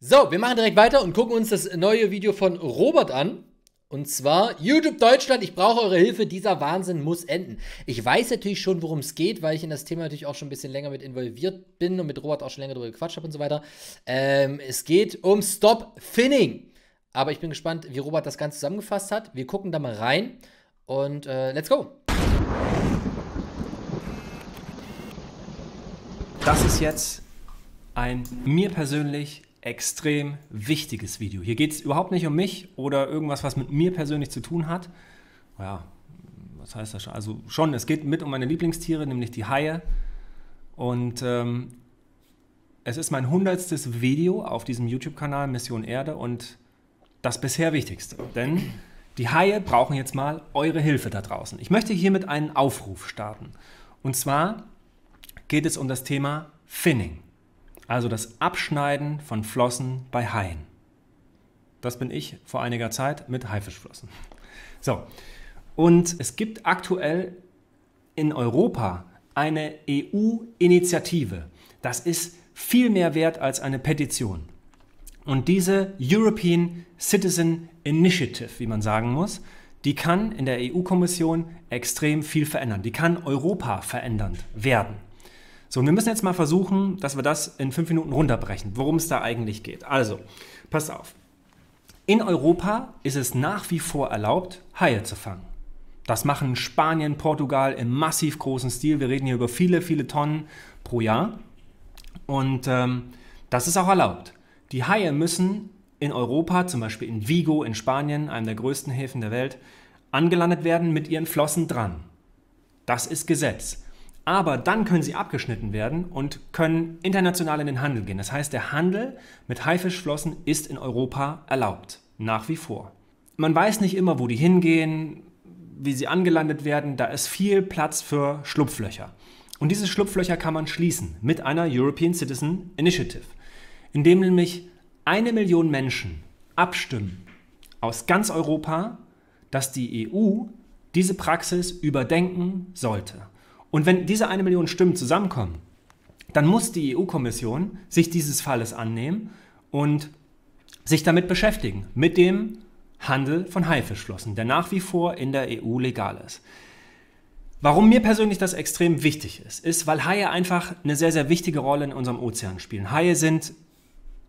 So, wir machen direkt weiter und gucken uns das neue Video von Robert an. Und zwar, YouTube Deutschland, ich brauche eure Hilfe, dieser Wahnsinn muss enden. Ich weiß natürlich schon, worum es geht, weil ich in das Thema natürlich auch schon ein bisschen länger mit involviert bin und mit Robert auch schon länger drüber gequatscht habe und so weiter. Ähm, es geht um Stop Finning. Aber ich bin gespannt, wie Robert das Ganze zusammengefasst hat. Wir gucken da mal rein und äh, let's go. Das ist jetzt ein mir persönlich extrem wichtiges Video. Hier geht es überhaupt nicht um mich oder irgendwas, was mit mir persönlich zu tun hat. Ja, was heißt das schon? Also schon, es geht mit um meine Lieblingstiere, nämlich die Haie. Und ähm, es ist mein hundertstes Video auf diesem YouTube-Kanal Mission Erde und das bisher wichtigste. Denn die Haie brauchen jetzt mal eure Hilfe da draußen. Ich möchte hiermit einen Aufruf starten. Und zwar geht es um das Thema Finning also das Abschneiden von Flossen bei Haien. Das bin ich vor einiger Zeit mit Haifischflossen. So, und es gibt aktuell in Europa eine EU-Initiative. Das ist viel mehr wert als eine Petition. Und diese European Citizen Initiative, wie man sagen muss, die kann in der EU-Kommission extrem viel verändern. Die kann Europa verändernd werden. So, und wir müssen jetzt mal versuchen, dass wir das in fünf Minuten runterbrechen, worum es da eigentlich geht. Also, passt auf. In Europa ist es nach wie vor erlaubt, Haie zu fangen. Das machen Spanien, Portugal im massiv großen Stil. Wir reden hier über viele, viele Tonnen pro Jahr. Und ähm, das ist auch erlaubt. Die Haie müssen in Europa, zum Beispiel in Vigo in Spanien, einem der größten Häfen der Welt, angelandet werden mit ihren Flossen dran. Das ist Gesetz. Aber dann können sie abgeschnitten werden und können international in den Handel gehen. Das heißt, der Handel mit Haifischflossen ist in Europa erlaubt. Nach wie vor. Man weiß nicht immer, wo die hingehen, wie sie angelandet werden. Da ist viel Platz für Schlupflöcher. Und diese Schlupflöcher kann man schließen mit einer European Citizen Initiative, indem nämlich eine Million Menschen abstimmen aus ganz Europa, dass die EU diese Praxis überdenken sollte. Und wenn diese eine Million Stimmen zusammenkommen, dann muss die EU-Kommission sich dieses Falles annehmen und sich damit beschäftigen, mit dem Handel von Haifischflossen, der nach wie vor in der EU legal ist. Warum mir persönlich das extrem wichtig ist, ist, weil Haie einfach eine sehr, sehr wichtige Rolle in unserem Ozean spielen. Haie sind,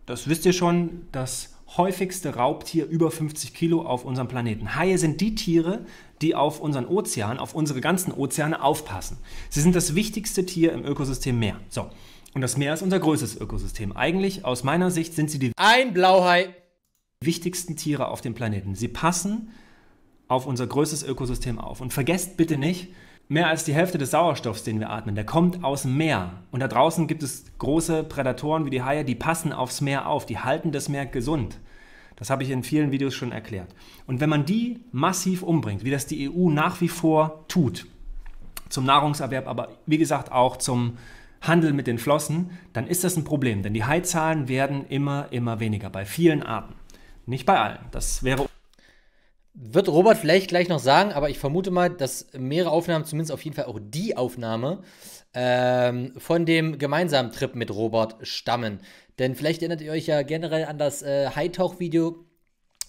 das wisst ihr schon, das häufigste Raubtier über 50 Kilo auf unserem Planeten. Haie sind die Tiere, die auf unseren Ozean, auf unsere ganzen Ozeane aufpassen. Sie sind das wichtigste Tier im Ökosystem Meer. So. Und das Meer ist unser größtes Ökosystem. Eigentlich, aus meiner Sicht, sind sie die Ein Blauhai. wichtigsten Tiere auf dem Planeten. Sie passen auf unser größtes Ökosystem auf. Und vergesst bitte nicht, mehr als die Hälfte des Sauerstoffs, den wir atmen, der kommt aus dem Meer. Und da draußen gibt es große Prädatoren wie die Haie, die passen aufs Meer auf, die halten das Meer gesund. Das habe ich in vielen Videos schon erklärt. Und wenn man die massiv umbringt, wie das die EU nach wie vor tut, zum Nahrungserwerb, aber wie gesagt auch zum Handel mit den Flossen, dann ist das ein Problem, denn die Haizahlen werden immer, immer weniger bei vielen Arten. Nicht bei allen. Das wäre. Wird Robert vielleicht gleich noch sagen, aber ich vermute mal, dass mehrere Aufnahmen, zumindest auf jeden Fall auch die Aufnahme, ähm, von dem gemeinsamen Trip mit Robert stammen. Denn vielleicht erinnert ihr euch ja generell an das äh, Hightauch-Video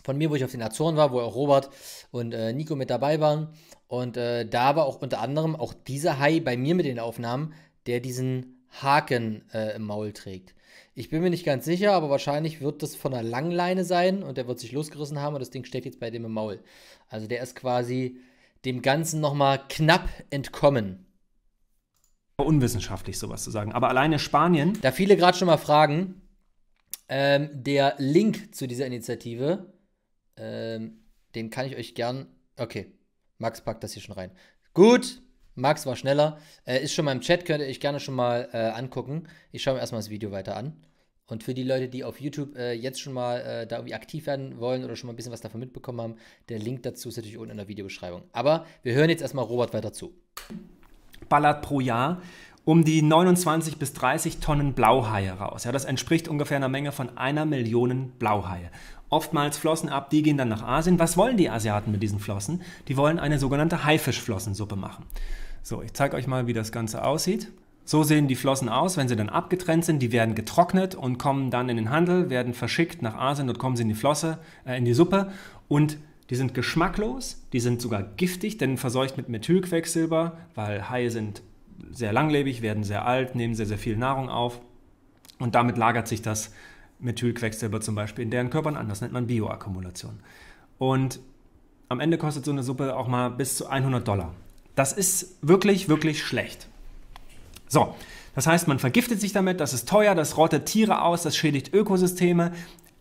von mir, wo ich auf den Azoren war, wo auch Robert und äh, Nico mit dabei waren. Und äh, da war auch unter anderem auch dieser Hai bei mir mit den Aufnahmen, der diesen Haken äh, im Maul trägt. Ich bin mir nicht ganz sicher, aber wahrscheinlich wird das von einer Langleine sein und der wird sich losgerissen haben und das Ding steckt jetzt bei dem im Maul. Also der ist quasi dem Ganzen nochmal knapp entkommen. Unwissenschaftlich sowas zu sagen. Aber alleine Spanien. Da viele gerade schon mal fragen, ähm, der Link zu dieser Initiative, ähm, den kann ich euch gern. Okay, Max packt das hier schon rein. Gut, Max war schneller. Äh, ist schon mal im Chat, könnt ihr euch gerne schon mal äh, angucken. Ich schaue mir erstmal das Video weiter an. Und für die Leute, die auf YouTube äh, jetzt schon mal äh, da irgendwie aktiv werden wollen oder schon mal ein bisschen was davon mitbekommen haben, der Link dazu ist natürlich unten in der Videobeschreibung. Aber wir hören jetzt erstmal Robert weiter zu. Ballert pro Jahr um die 29 bis 30 Tonnen Blauhaie raus. Ja, das entspricht ungefähr einer Menge von einer Million Blauhaie. Oftmals Flossen ab, die gehen dann nach Asien. Was wollen die Asiaten mit diesen Flossen? Die wollen eine sogenannte Haifischflossensuppe machen. So, ich zeige euch mal, wie das Ganze aussieht. So sehen die Flossen aus, wenn sie dann abgetrennt sind. Die werden getrocknet und kommen dann in den Handel, werden verschickt nach Asien. Dort kommen sie in die Flosse, äh, in die Suppe und die sind geschmacklos, die sind sogar giftig, denn verseucht mit Methylquecksilber, weil Haie sind sehr langlebig, werden sehr alt, nehmen sehr, sehr viel Nahrung auf und damit lagert sich das Methylquecksilber zum Beispiel in deren Körpern an. Das nennt man Bioakkumulation. Und am Ende kostet so eine Suppe auch mal bis zu 100 Dollar. Das ist wirklich, wirklich schlecht. So, das heißt, man vergiftet sich damit, das ist teuer, das rottet Tiere aus, das schädigt Ökosysteme.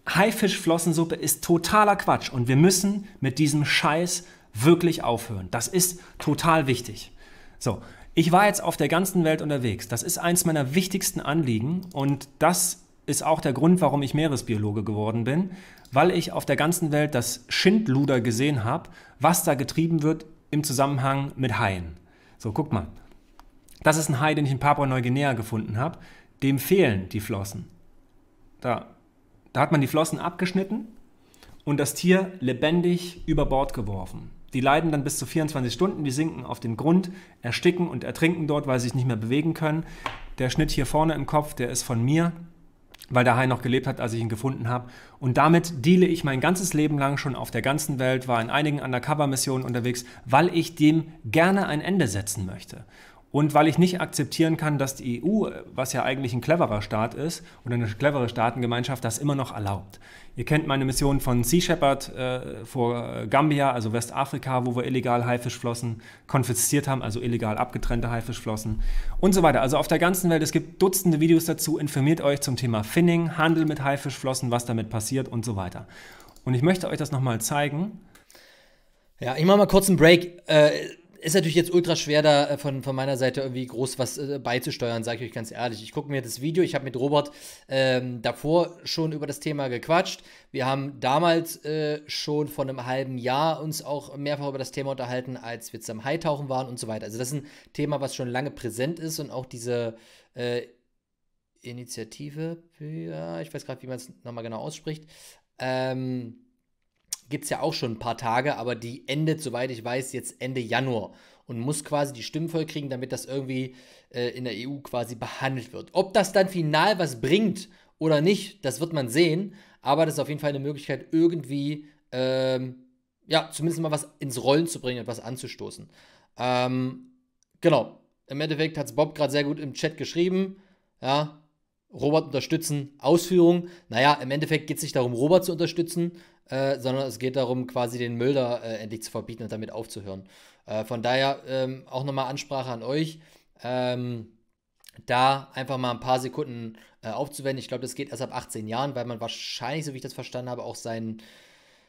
Haifischflossensuppe ist totaler Quatsch und wir müssen mit diesem Scheiß wirklich aufhören. Das ist total wichtig. So, ich war jetzt auf der ganzen Welt unterwegs. Das ist eins meiner wichtigsten Anliegen und das ist auch der Grund, warum ich Meeresbiologe geworden bin, weil ich auf der ganzen Welt das Schindluder gesehen habe, was da getrieben wird im Zusammenhang mit Haien. So, guck mal. Das ist ein Hai, den ich in Papua-Neuguinea gefunden habe. Dem fehlen die Flossen. Da, da hat man die Flossen abgeschnitten und das Tier lebendig über Bord geworfen. Die leiden dann bis zu 24 Stunden, die sinken auf den Grund, ersticken und ertrinken dort, weil sie sich nicht mehr bewegen können. Der Schnitt hier vorne im Kopf, der ist von mir, weil der Hai noch gelebt hat, als ich ihn gefunden habe. Und damit deale ich mein ganzes Leben lang schon auf der ganzen Welt, war in einigen Undercover-Missionen unterwegs, weil ich dem gerne ein Ende setzen möchte. Und weil ich nicht akzeptieren kann, dass die EU, was ja eigentlich ein cleverer Staat ist oder eine clevere Staatengemeinschaft, das immer noch erlaubt. Ihr kennt meine Mission von Sea Shepherd äh, vor Gambia, also Westafrika, wo wir illegal Haifischflossen konfisziert haben, also illegal abgetrennte Haifischflossen und so weiter. Also auf der ganzen Welt, es gibt Dutzende Videos dazu. Informiert euch zum Thema Finning, Handel mit Haifischflossen, was damit passiert und so weiter. Und ich möchte euch das nochmal zeigen. Ja, ich mache mal kurz einen Break. Äh ist natürlich jetzt ultra schwer, da äh, von, von meiner Seite irgendwie groß was äh, beizusteuern, sage ich euch ganz ehrlich. Ich gucke mir das Video, ich habe mit Robert ähm, davor schon über das Thema gequatscht. Wir haben damals äh, schon vor einem halben Jahr uns auch mehrfach über das Thema unterhalten, als wir zusammen Hightauchen waren und so weiter. Also das ist ein Thema, was schon lange präsent ist und auch diese äh, Initiative, ja, ich weiß gerade, wie man es nochmal genau ausspricht, ähm, gibt es ja auch schon ein paar Tage, aber die endet, soweit ich weiß, jetzt Ende Januar und muss quasi die Stimmen voll kriegen, damit das irgendwie äh, in der EU quasi behandelt wird. Ob das dann final was bringt oder nicht, das wird man sehen, aber das ist auf jeden Fall eine Möglichkeit, irgendwie, ähm, ja, zumindest mal was ins Rollen zu bringen, etwas anzustoßen. Ähm, genau, im Endeffekt hat es Bob gerade sehr gut im Chat geschrieben, ja, Robert unterstützen, Ausführung. Naja, im Endeffekt geht es nicht darum, Robert zu unterstützen, äh, sondern es geht darum, quasi den Müll da äh, endlich zu verbieten und damit aufzuhören. Äh, von daher ähm, auch nochmal Ansprache an euch. Ähm, da einfach mal ein paar Sekunden äh, aufzuwenden. Ich glaube, das geht erst ab 18 Jahren, weil man wahrscheinlich, so wie ich das verstanden habe, auch seinen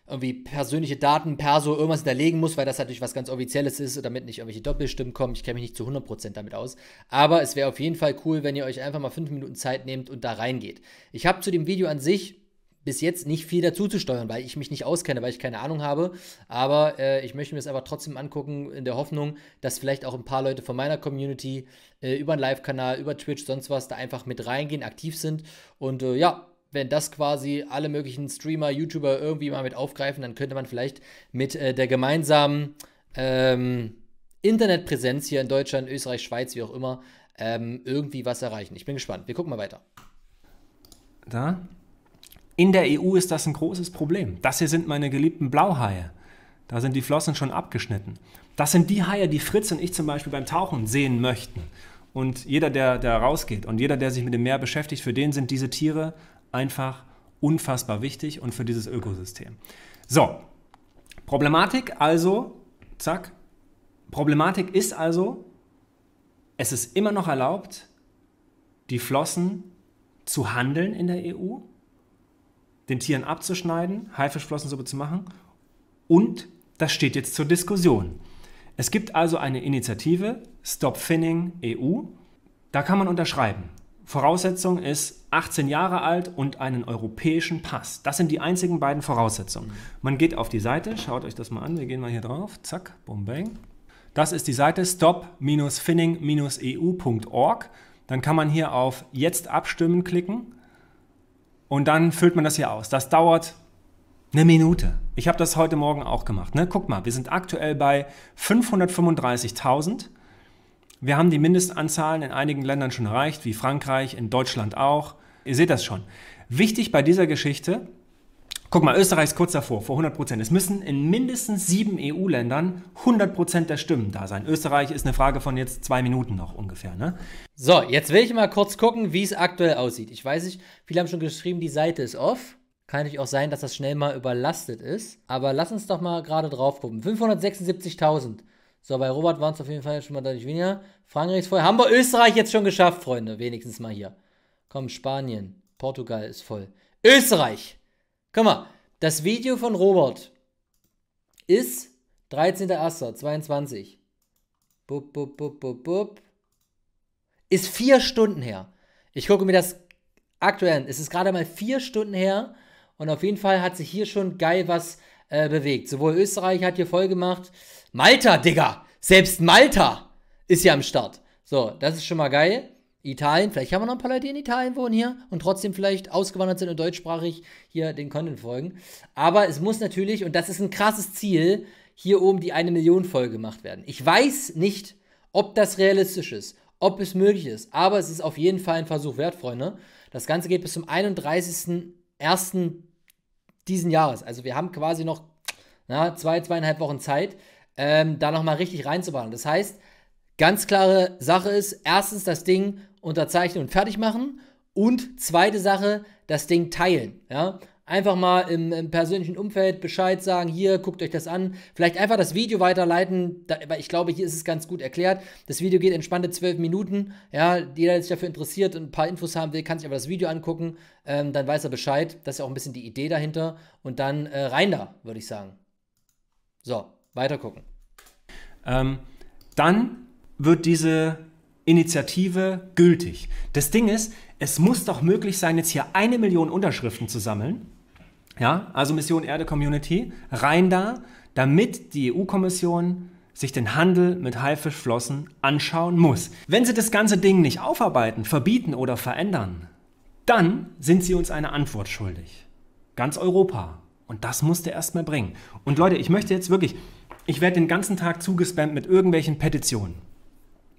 irgendwie persönliche Daten, Perso, irgendwas hinterlegen muss, weil das halt natürlich was ganz Offizielles ist, damit nicht irgendwelche Doppelstimmen kommen. Ich kenne mich nicht zu 100% damit aus. Aber es wäre auf jeden Fall cool, wenn ihr euch einfach mal 5 Minuten Zeit nehmt und da reingeht. Ich habe zu dem Video an sich bis jetzt nicht viel dazu zu steuern, weil ich mich nicht auskenne, weil ich keine Ahnung habe. Aber äh, ich möchte mir das aber trotzdem angucken, in der Hoffnung, dass vielleicht auch ein paar Leute von meiner Community äh, über einen Live-Kanal, über Twitch, sonst was da einfach mit reingehen, aktiv sind. Und äh, ja, wenn das quasi alle möglichen Streamer, YouTuber irgendwie mal mit aufgreifen, dann könnte man vielleicht mit äh, der gemeinsamen ähm, Internetpräsenz hier in Deutschland, Österreich, Schweiz, wie auch immer, ähm, irgendwie was erreichen. Ich bin gespannt. Wir gucken mal weiter. Da. In der EU ist das ein großes Problem. Das hier sind meine geliebten Blauhaie. Da sind die Flossen schon abgeschnitten. Das sind die Haie, die Fritz und ich zum Beispiel beim Tauchen sehen möchten. Und jeder, der da rausgeht und jeder, der sich mit dem Meer beschäftigt, für den sind diese Tiere einfach unfassbar wichtig und für dieses Ökosystem. So, Problematik also, zack, Problematik ist also, es ist immer noch erlaubt, die Flossen zu handeln in der EU, den Tieren abzuschneiden, Haifischflossensuppe zu machen und das steht jetzt zur Diskussion. Es gibt also eine Initiative, Stop Finning EU, da kann man unterschreiben. Voraussetzung ist 18 Jahre alt und einen europäischen Pass. Das sind die einzigen beiden Voraussetzungen. Man geht auf die Seite, schaut euch das mal an. Wir gehen mal hier drauf. Zack, bum, bang. Das ist die Seite stop-finning-eu.org. Dann kann man hier auf Jetzt abstimmen klicken und dann füllt man das hier aus. Das dauert eine Minute. Ich habe das heute Morgen auch gemacht. Ne? Guck mal, wir sind aktuell bei 535.000. Wir haben die Mindestanzahlen in einigen Ländern schon erreicht, wie Frankreich, in Deutschland auch. Ihr seht das schon. Wichtig bei dieser Geschichte, guck mal, Österreich ist kurz davor, vor 100 Prozent. Es müssen in mindestens sieben EU-Ländern 100 Prozent der Stimmen da sein. Österreich ist eine Frage von jetzt zwei Minuten noch ungefähr. Ne? So, jetzt will ich mal kurz gucken, wie es aktuell aussieht. Ich weiß nicht, viele haben schon geschrieben, die Seite ist off. Kann natürlich auch sein, dass das schnell mal überlastet ist. Aber lass uns doch mal gerade drauf gucken. 576.000. So, bei Robert waren es auf jeden Fall schon mal deutlich weniger. Frankreich ist voll. Haben wir Österreich jetzt schon geschafft, Freunde? Wenigstens mal hier. Komm, Spanien. Portugal ist voll. Österreich! Guck mal, das Video von Robert ist 13.01.22. Bup, bup, bup, bup, bup. Ist vier Stunden her. Ich gucke mir das aktuell an. Es ist gerade mal vier Stunden her. Und auf jeden Fall hat sich hier schon geil was äh, bewegt. Sowohl Österreich hat hier voll gemacht. Malta, Digga. Selbst Malta ist ja am Start. So, das ist schon mal geil. Italien, vielleicht haben wir noch ein paar Leute, die in Italien wohnen hier und trotzdem vielleicht ausgewandert sind und deutschsprachig hier den Content folgen. Aber es muss natürlich, und das ist ein krasses Ziel, hier oben die eine Million voll gemacht werden. Ich weiß nicht, ob das realistisch ist, ob es möglich ist, aber es ist auf jeden Fall ein Versuch wert, Freunde. Das Ganze geht bis zum 31.01. diesen Jahres. Also wir haben quasi noch na, zwei, zweieinhalb Wochen Zeit ähm, da nochmal richtig reinzuballern. Das heißt, ganz klare Sache ist, erstens das Ding unterzeichnen und fertig machen und zweite Sache, das Ding teilen. Ja? Einfach mal im, im persönlichen Umfeld Bescheid sagen, hier, guckt euch das an. Vielleicht einfach das Video weiterleiten, da, weil ich glaube, hier ist es ganz gut erklärt. Das Video geht entspannte zwölf Minuten. Ja, jeder, der sich dafür interessiert und ein paar Infos haben will, kann sich aber das Video angucken. Ähm, dann weiß er Bescheid. Das ist ja auch ein bisschen die Idee dahinter. Und dann äh, rein da, würde ich sagen. So. Weiter gucken. Ähm, dann wird diese Initiative gültig. Das Ding ist, es muss doch möglich sein, jetzt hier eine Million Unterschriften zu sammeln. Ja, also Mission Erde Community, rein da, damit die EU-Kommission sich den Handel mit Haifischflossen anschauen muss. Wenn sie das ganze Ding nicht aufarbeiten, verbieten oder verändern, dann sind sie uns eine Antwort schuldig. Ganz Europa. Und das musste erstmal bringen. Und Leute, ich möchte jetzt wirklich, ich werde den ganzen Tag zugespammt mit irgendwelchen Petitionen,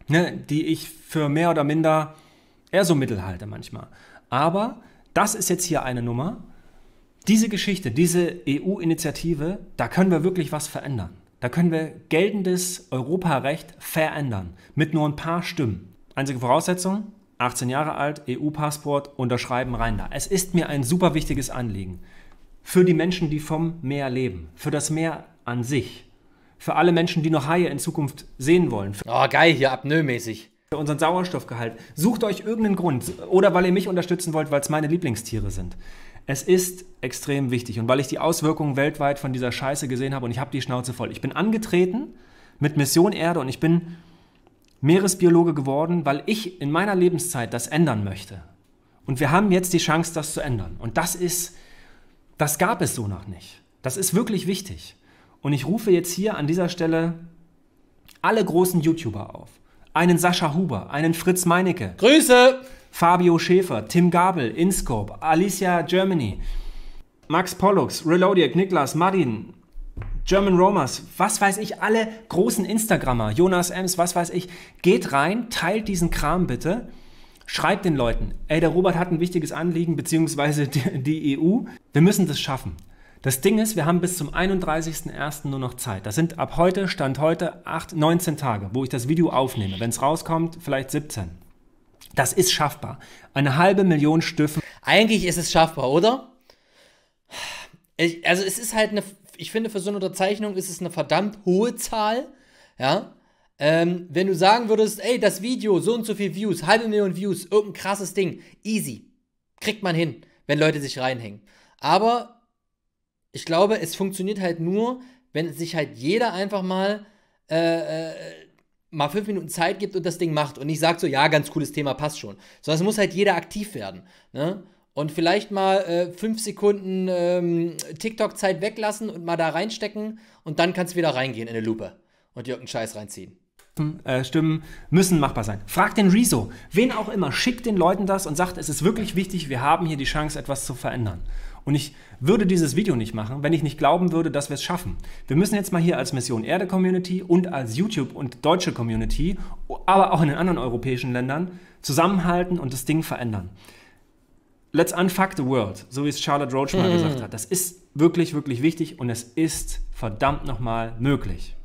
ne, die ich für mehr oder minder eher so mittel halte manchmal. Aber das ist jetzt hier eine Nummer. Diese Geschichte, diese EU-Initiative, da können wir wirklich was verändern. Da können wir geltendes Europarecht verändern mit nur ein paar Stimmen. Einzige Voraussetzung, 18 Jahre alt, EU-Passport, unterschreiben rein da. Es ist mir ein super wichtiges Anliegen für die Menschen, die vom Meer leben, für das Meer an sich für alle Menschen, die noch Haie in Zukunft sehen wollen. Oh, geil, hier apnoe Für unseren Sauerstoffgehalt. Sucht euch irgendeinen Grund. Oder weil ihr mich unterstützen wollt, weil es meine Lieblingstiere sind. Es ist extrem wichtig. Und weil ich die Auswirkungen weltweit von dieser Scheiße gesehen habe und ich habe die Schnauze voll. Ich bin angetreten mit Mission Erde und ich bin Meeresbiologe geworden, weil ich in meiner Lebenszeit das ändern möchte. Und wir haben jetzt die Chance, das zu ändern. Und das ist, das gab es so noch nicht. Das ist wirklich wichtig. Und ich rufe jetzt hier an dieser Stelle alle großen YouTuber auf. Einen Sascha Huber, einen Fritz Meinecke. Grüße! Fabio Schäfer, Tim Gabel, Inscope, Alicia Germany, Max Pollux, Reloadic, Niklas, Martin, German Romers, was weiß ich, alle großen Instagrammer, Jonas Ems, was weiß ich. Geht rein, teilt diesen Kram bitte, schreibt den Leuten, ey, der Robert hat ein wichtiges Anliegen, beziehungsweise die EU, e wir müssen das schaffen. Das Ding ist, wir haben bis zum 31.01. nur noch Zeit. Das sind ab heute, Stand heute, 8, 19 Tage, wo ich das Video aufnehme. Wenn es rauskommt, vielleicht 17. Das ist schaffbar. Eine halbe Million Stiften. Eigentlich ist es schaffbar, oder? Ich, also es ist halt eine, ich finde für so eine Unterzeichnung ist es eine verdammt hohe Zahl, ja. Ähm, wenn du sagen würdest, ey, das Video, so und so viel Views, halbe Million Views, irgendein krasses Ding, easy, kriegt man hin, wenn Leute sich reinhängen. Aber ich glaube, es funktioniert halt nur, wenn sich halt jeder einfach mal äh, äh, mal fünf Minuten Zeit gibt und das Ding macht und nicht sagt so, ja, ganz cooles Thema, passt schon. Sondern es muss halt jeder aktiv werden. Ne? Und vielleicht mal äh, fünf Sekunden ähm, TikTok-Zeit weglassen und mal da reinstecken und dann kannst du wieder reingehen in eine Lupe und irgendeinen Scheiß reinziehen. Äh, Stimmen müssen machbar sein. Frag den Rezo, wen auch immer, schickt den Leuten das und sagt, es ist wirklich wichtig, wir haben hier die Chance, etwas zu verändern. Und ich würde dieses Video nicht machen, wenn ich nicht glauben würde, dass wir es schaffen. Wir müssen jetzt mal hier als Mission Erde Community und als YouTube und deutsche Community, aber auch in den anderen europäischen Ländern, zusammenhalten und das Ding verändern. Let's unfuck the world, so wie es Charlotte Roach mal mm. gesagt hat. Das ist wirklich, wirklich wichtig und es ist verdammt nochmal möglich.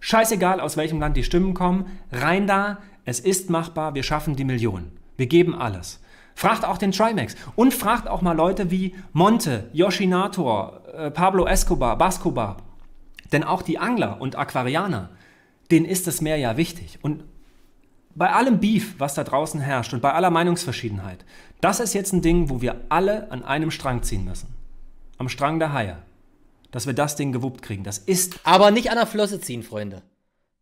Scheißegal, aus welchem Land die Stimmen kommen, rein da, es ist machbar, wir schaffen die Millionen. Wir geben alles. Fragt auch den Trimax und fragt auch mal Leute wie Monte, Yoshinator, äh, Pablo Escobar, Bascobar. Denn auch die Angler und Aquarianer, denen ist das Meer ja wichtig. Und bei allem Beef, was da draußen herrscht und bei aller Meinungsverschiedenheit, das ist jetzt ein Ding, wo wir alle an einem Strang ziehen müssen. Am Strang der Haie dass wir das Ding gewuppt kriegen. Das ist. Aber nicht an der Flosse ziehen, Freunde.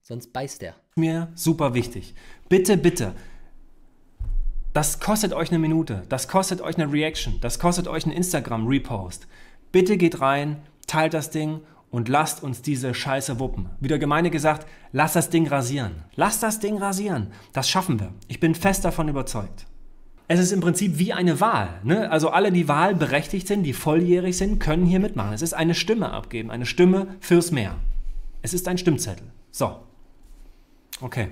Sonst beißt der. Mir super wichtig. Bitte, bitte. Das kostet euch eine Minute. Das kostet euch eine Reaction. Das kostet euch einen Instagram-Repost. Bitte geht rein, teilt das Ding und lasst uns diese Scheiße wuppen. Wie der Gemeinde gesagt, lasst das Ding rasieren. Lasst das Ding rasieren. Das schaffen wir. Ich bin fest davon überzeugt es ist im Prinzip wie eine Wahl. Ne? Also alle, die wahlberechtigt sind, die volljährig sind, können hier mitmachen. Es ist eine Stimme abgeben, eine Stimme fürs Meer. Es ist ein Stimmzettel. So. Okay.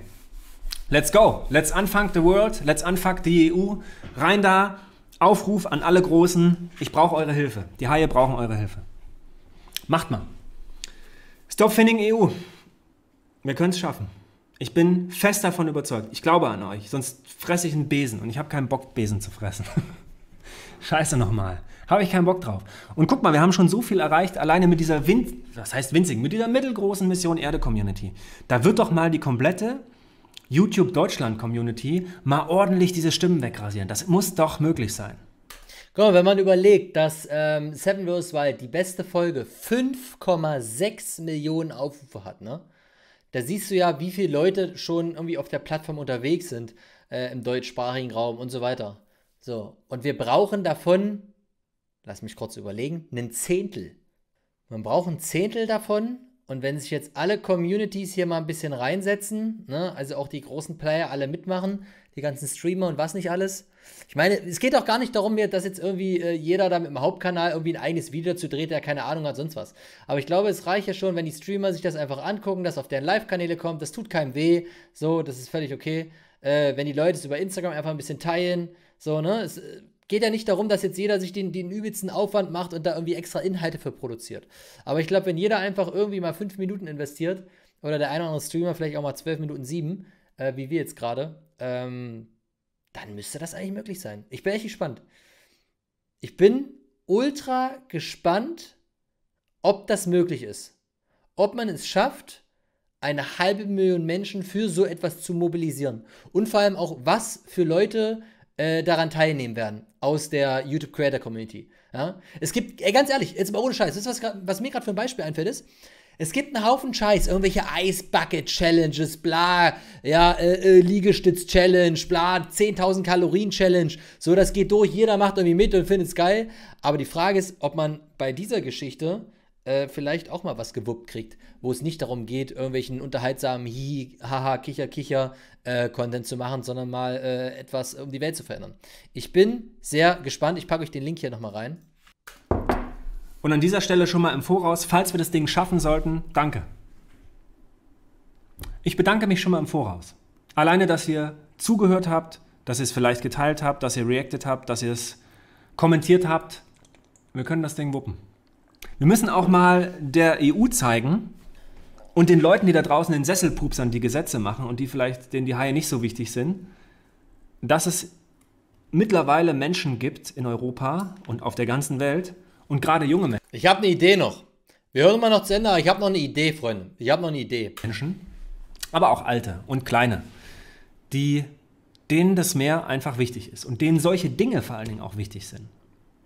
Let's go. Let's unfuck the world. Let's unfuck die EU. Rein da. Aufruf an alle Großen. Ich brauche eure Hilfe. Die Haie brauchen eure Hilfe. Macht mal. Stop Finning EU. Wir können es schaffen. Ich bin fest davon überzeugt. Ich glaube an euch, sonst fresse ich einen Besen und ich habe keinen Bock, Besen zu fressen. Scheiße nochmal. Habe ich keinen Bock drauf. Und guck mal, wir haben schon so viel erreicht, alleine mit dieser Wind, was heißt winzigen, mit dieser mittelgroßen Mission Erde Community. Da wird doch mal die komplette YouTube Deutschland Community mal ordentlich diese Stimmen wegrasieren. Das muss doch möglich sein. Guck mal, wenn man überlegt, dass ähm, Seven vs. Wild die beste Folge 5,6 Millionen Aufrufe hat, ne? da siehst du ja, wie viele Leute schon irgendwie auf der Plattform unterwegs sind äh, im deutschsprachigen Raum und so weiter. So, und wir brauchen davon, lass mich kurz überlegen, einen Zehntel. Man braucht ein Zehntel davon und wenn sich jetzt alle Communities hier mal ein bisschen reinsetzen, ne, also auch die großen Player alle mitmachen, die ganzen Streamer und was nicht alles. Ich meine, es geht auch gar nicht darum, dass jetzt irgendwie äh, jeder da mit dem Hauptkanal irgendwie ein eigenes Video zu dreht, der keine Ahnung hat, sonst was. Aber ich glaube, es reicht ja schon, wenn die Streamer sich das einfach angucken, dass auf deren Live-Kanäle kommt, das tut keinem weh, so, das ist völlig okay. Äh, wenn die Leute es über Instagram einfach ein bisschen teilen, so, ne? Es, äh, geht ja nicht darum, dass jetzt jeder sich den, den übelsten Aufwand macht und da irgendwie extra Inhalte für produziert. Aber ich glaube, wenn jeder einfach irgendwie mal fünf Minuten investiert oder der eine oder andere Streamer vielleicht auch mal zwölf Minuten sieben, äh, wie wir jetzt gerade, ähm, dann müsste das eigentlich möglich sein. Ich bin echt gespannt. Ich bin ultra gespannt, ob das möglich ist. Ob man es schafft, eine halbe Million Menschen für so etwas zu mobilisieren. Und vor allem auch, was für Leute äh, daran teilnehmen werden aus der YouTube Creator Community. Ja? Es gibt, ey, ganz ehrlich, jetzt mal ohne Scheiß, das ist was, was mir gerade für ein Beispiel einfällt, ist, es gibt einen Haufen Scheiß, irgendwelche Eisbucket-Challenges, bla, ja, äh, äh, Liegestütz-Challenge, bla, 10.000 Kalorien-Challenge. So, das geht durch, jeder macht irgendwie mit und findet es geil. Aber die Frage ist, ob man bei dieser Geschichte äh, vielleicht auch mal was gewuppt kriegt, wo es nicht darum geht, irgendwelchen unterhaltsamen Hi, Haha, Kicher, Kicher äh, Content zu machen, sondern mal äh, etwas um die Welt zu verändern. Ich bin sehr gespannt. Ich packe euch den Link hier nochmal rein. Und an dieser Stelle schon mal im Voraus, falls wir das Ding schaffen sollten, danke. Ich bedanke mich schon mal im Voraus. Alleine, dass ihr zugehört habt, dass ihr es vielleicht geteilt habt, dass ihr reacted habt, dass ihr es kommentiert habt. Wir können das Ding wuppen. Wir müssen auch mal der EU zeigen und den Leuten, die da draußen den Sessel pupsern, die Gesetze machen und die vielleicht, denen die Haie nicht so wichtig sind, dass es mittlerweile Menschen gibt in Europa und auf der ganzen Welt, und gerade junge Menschen. Ich habe eine Idee noch. Wir hören immer noch zu Ende, aber ich habe noch eine Idee, Freunde. Ich habe noch eine Idee. Menschen, aber auch alte und kleine, die denen das Meer einfach wichtig ist und denen solche Dinge vor allen Dingen auch wichtig sind.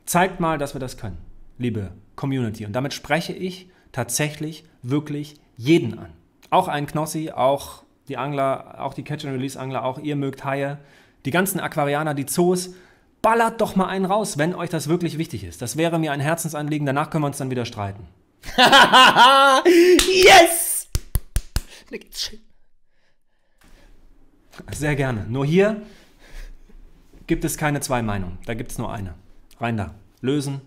Zeigt mal, dass wir das können, liebe Community. Und damit spreche ich tatsächlich wirklich jeden an. Auch ein Knossi, auch die Angler, auch die Catch-and-Release-Angler, auch ihr mögt Haie, die ganzen Aquarianer, die Zoos, ballert doch mal einen raus, wenn euch das wirklich wichtig ist. Das wäre mir ein Herzensanliegen. Danach können wir uns dann wieder streiten. yes! Sehr gerne. Nur hier gibt es keine zwei Meinungen. Da gibt es nur eine. Rein da. Lösen.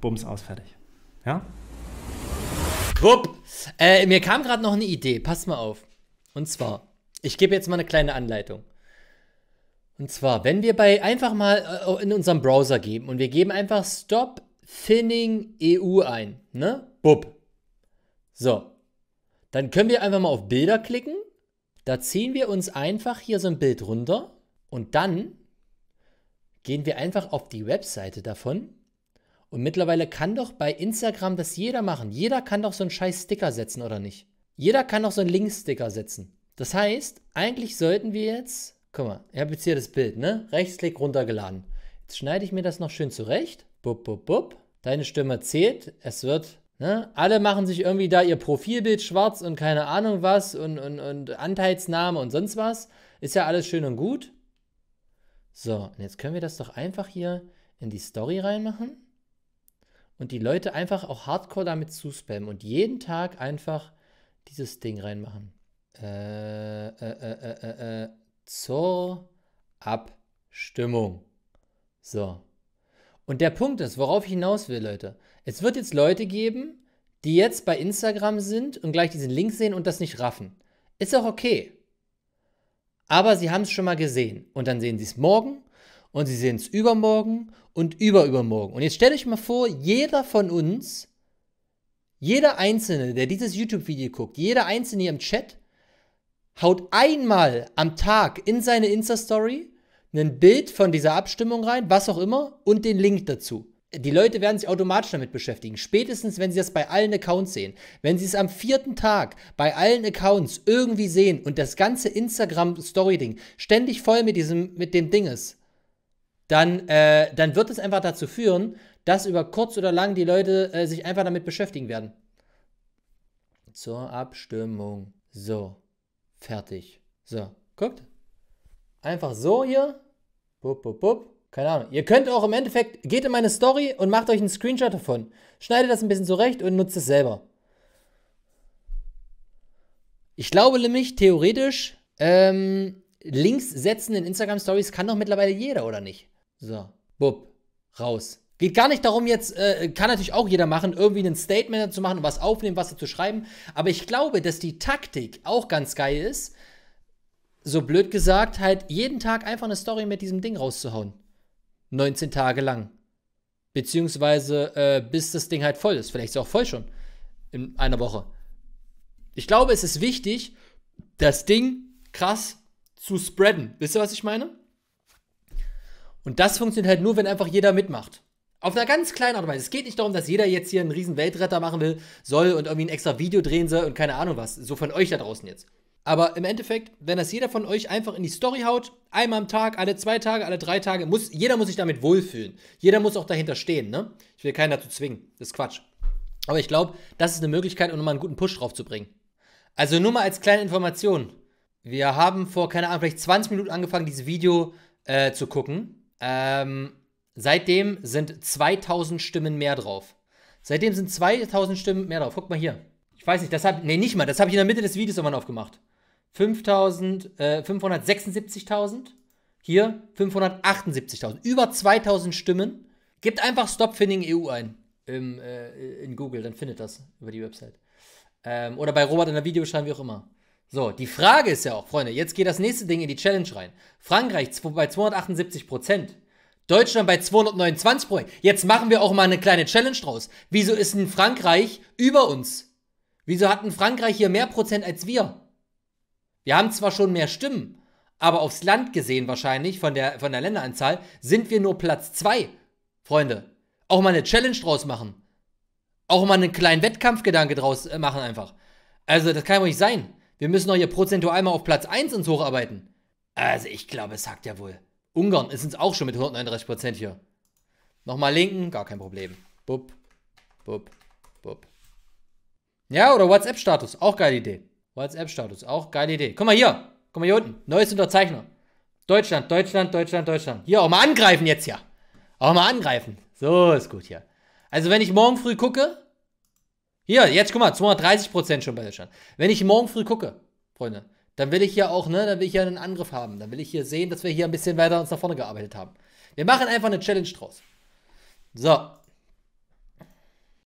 Bums aus. Fertig. Ja? Wupp. Äh, mir kam gerade noch eine Idee. Pass mal auf. Und zwar, ich gebe jetzt mal eine kleine Anleitung. Und zwar, wenn wir bei einfach mal äh, in unserem Browser geben und wir geben einfach Stop Finning EU ein, ne? Bub. So. Dann können wir einfach mal auf Bilder klicken. Da ziehen wir uns einfach hier so ein Bild runter und dann gehen wir einfach auf die Webseite davon. Und mittlerweile kann doch bei Instagram das jeder machen. Jeder kann doch so einen scheiß Sticker setzen, oder nicht? Jeder kann doch so einen Link-Sticker setzen. Das heißt, eigentlich sollten wir jetzt Guck mal, ich habe jetzt hier das Bild, ne? Rechtsklick runtergeladen. Jetzt schneide ich mir das noch schön zurecht. Bub, bub, bub. Deine Stimme zählt. Es wird, ne? Alle machen sich irgendwie da ihr Profilbild schwarz und keine Ahnung was und, und, und Anteilsnahme und sonst was. Ist ja alles schön und gut. So, und jetzt können wir das doch einfach hier in die Story reinmachen und die Leute einfach auch hardcore damit zuspammen und jeden Tag einfach dieses Ding reinmachen. Äh, äh, äh, äh, äh. äh zur Abstimmung. So. Und der Punkt ist, worauf ich hinaus will, Leute. Es wird jetzt Leute geben, die jetzt bei Instagram sind und gleich diesen Link sehen und das nicht raffen. Ist auch okay. Aber sie haben es schon mal gesehen. Und dann sehen sie es morgen und sie sehen es übermorgen und überübermorgen. Und jetzt stellt euch mal vor, jeder von uns, jeder Einzelne, der dieses YouTube-Video guckt, jeder Einzelne hier im Chat, haut einmal am Tag in seine Insta-Story ein Bild von dieser Abstimmung rein, was auch immer, und den Link dazu. Die Leute werden sich automatisch damit beschäftigen. Spätestens, wenn sie das bei allen Accounts sehen. Wenn sie es am vierten Tag bei allen Accounts irgendwie sehen und das ganze Instagram-Story-Ding ständig voll mit, diesem, mit dem Ding ist, dann, äh, dann wird es einfach dazu führen, dass über kurz oder lang die Leute äh, sich einfach damit beschäftigen werden. Zur Abstimmung. So. Fertig. So, guckt. Einfach so hier. Bup, bup, bup. Keine Ahnung. Ihr könnt auch im Endeffekt, geht in meine Story und macht euch einen Screenshot davon. Schneidet das ein bisschen zurecht und nutzt es selber. Ich glaube nämlich, theoretisch, ähm, Links setzen in Instagram Stories kann doch mittlerweile jeder, oder nicht? So, bup, raus. Geht gar nicht darum, jetzt, äh, kann natürlich auch jeder machen, irgendwie ein Statement zu machen, was aufnehmen, was zu schreiben. Aber ich glaube, dass die Taktik auch ganz geil ist, so blöd gesagt, halt jeden Tag einfach eine Story mit diesem Ding rauszuhauen. 19 Tage lang. Beziehungsweise äh, bis das Ding halt voll ist. Vielleicht ist es auch voll schon. In einer Woche. Ich glaube, es ist wichtig, das Ding krass zu spreaden. Wisst ihr, was ich meine? Und das funktioniert halt nur, wenn einfach jeder mitmacht. Auf einer ganz kleinen Art und Weise. Es geht nicht darum, dass jeder jetzt hier einen riesen Weltretter machen will, soll und irgendwie ein extra Video drehen soll und keine Ahnung was. So von euch da draußen jetzt. Aber im Endeffekt, wenn das jeder von euch einfach in die Story haut, einmal am Tag, alle zwei Tage, alle drei Tage, muss, jeder muss sich damit wohlfühlen. Jeder muss auch dahinter stehen, ne? Ich will keinen dazu zwingen. Das ist Quatsch. Aber ich glaube, das ist eine Möglichkeit, um nochmal einen guten Push drauf zu bringen. Also nur mal als kleine Information. Wir haben vor, keine Ahnung, vielleicht 20 Minuten angefangen, dieses Video äh, zu gucken. Ähm, Seitdem sind 2000 Stimmen mehr drauf. Seitdem sind 2000 Stimmen mehr drauf. Guck mal hier. Ich weiß nicht, das habe nee, nicht mal, das habe ich in der Mitte des Videos immer aufgemacht. 5000, äh, 576.000, hier 578.000, über 2000 Stimmen. Gibt einfach Stop Finning EU ein im, äh, in Google, dann findet das über die Website. Ähm, oder bei Robert in der Videobeschreibung, wie auch immer. So, die Frage ist ja auch, Freunde, jetzt geht das nächste Ding in die Challenge rein. Frankreich bei 278 Prozent. Deutschland bei 229 Projekten. Jetzt machen wir auch mal eine kleine Challenge draus. Wieso ist denn Frankreich über uns? Wieso hat hatten Frankreich hier mehr Prozent als wir? Wir haben zwar schon mehr Stimmen, aber aufs Land gesehen wahrscheinlich von der, von der Länderanzahl sind wir nur Platz 2. Freunde, auch mal eine Challenge draus machen. Auch mal einen kleinen Wettkampfgedanke draus äh, machen einfach. Also das kann doch nicht sein. Wir müssen doch hier prozentual mal auf Platz 1 uns hocharbeiten. Also ich glaube, es sagt ja wohl. Ungarn sind es auch schon mit 139% hier. Nochmal linken, gar kein Problem. Bup, bup, bup. Ja, oder WhatsApp-Status, auch geile Idee. WhatsApp-Status, auch geile Idee. Guck mal hier, guck mal hier unten, neues Unterzeichner. Deutschland, Deutschland, Deutschland, Deutschland. Hier, auch mal angreifen jetzt hier. Auch mal angreifen. So ist gut hier. Also wenn ich morgen früh gucke, hier, jetzt guck mal, 230% schon bei Deutschland. Wenn ich morgen früh gucke, Freunde, dann will ich ja auch, ne, dann will ich ja einen Angriff haben. Dann will ich hier sehen, dass wir hier ein bisschen weiter uns nach vorne gearbeitet haben. Wir machen einfach eine Challenge draus. So,